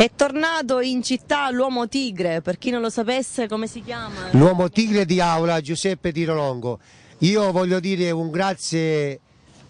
È tornato in città l'uomo tigre, per chi non lo sapesse come si chiama? L'uomo tigre di Aula Giuseppe Tirolongo. Io voglio dire un grazie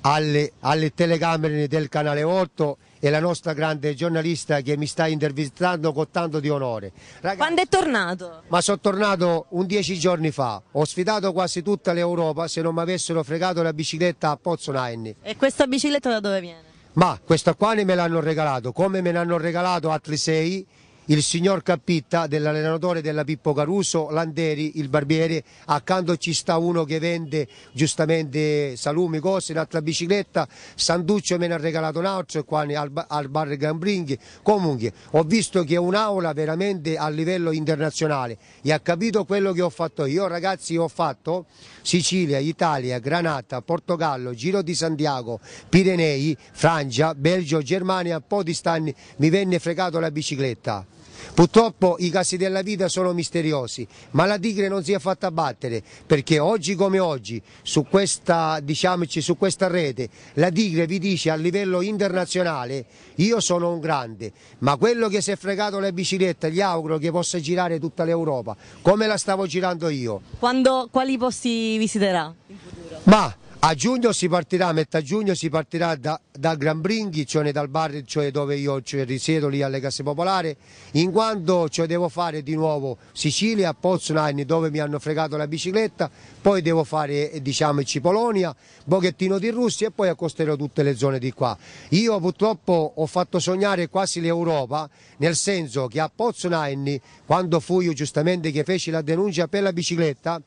alle, alle, telecamere del canale 8 e alla nostra grande giornalista che mi sta intervistando con tanto di onore. Ragazzi, Quando è tornato? Ma sono tornato un dieci giorni fa. Ho sfidato quasi tutta l'Europa se non mi avessero fregato la bicicletta a Pozzo Naini. E questa bicicletta da dove viene? ma questa qua ne me l'hanno regalato, come me l'hanno regalato altri sei il signor Cappitta dell'allenatore della Pippo Caruso, Landeri, il barbiere, accanto ci sta uno che vende giustamente salumi, cose, un'altra bicicletta, Sanduccio me ne ha regalato un altro qua al, al bar Gambringhi, comunque ho visto che è un'aula veramente a livello internazionale e ha capito quello che ho fatto io, ragazzi ho fatto Sicilia, Italia, Granata, Portogallo, Giro di Santiago, Pirenei, Francia, Belgio, Germania, un po' di stanni mi venne fregato la bicicletta. Purtroppo i casi della vita sono misteriosi, ma la tigre non si è fatta battere perché oggi come oggi su questa, diciamoci, su questa rete la tigre vi dice a livello internazionale io sono un grande, ma quello che si è fregato le biciclette gli auguro che possa girare tutta l'Europa, come la stavo girando io. Quando, quali posti visiterà? Ma a giugno si partirà, a metà giugno si partirà da, da Gran Bringhi, cioè dal bar cioè dove io cioè, risiedo lì alle Casse popolari, in quanto cioè, devo fare di nuovo Sicilia, Pozzolani dove mi hanno fregato la bicicletta, poi devo fare diciamo Cipolonia, Boghettino di Russia e poi accosterò tutte le zone di qua. Io purtroppo ho fatto sognare quasi l'Europa, nel senso che a Pozzolani quando fui io giustamente che feci la denuncia per la bicicletta,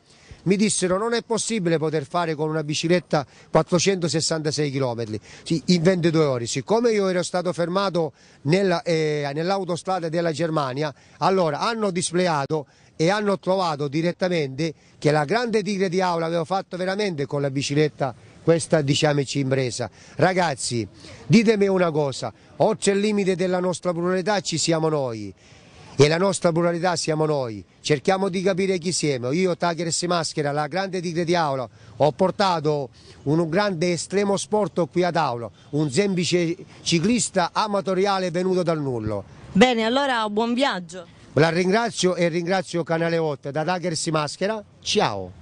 mi dissero non è possibile poter fare con una bicicletta 466 km sì, in 22 ore. Siccome io ero stato fermato nella, eh, nell'autostrada della Germania, allora hanno displayato e hanno trovato direttamente che la grande tigre di aula aveva fatto veramente con la bicicletta questa diciamoci impresa. Ragazzi, ditemi una cosa, oltre il limite della nostra pluralità ci siamo noi e la nostra pluralità siamo noi. Cerchiamo di capire chi siamo. Io, Tacheres e Maschera, la grande tigre di Aula, ho portato un grande estremo sport qui ad Aula, un semplice ciclista amatoriale venuto dal nullo. Bene, allora buon viaggio. La ringrazio e ringrazio Canale 8 da Tacheres e Maschera. Ciao.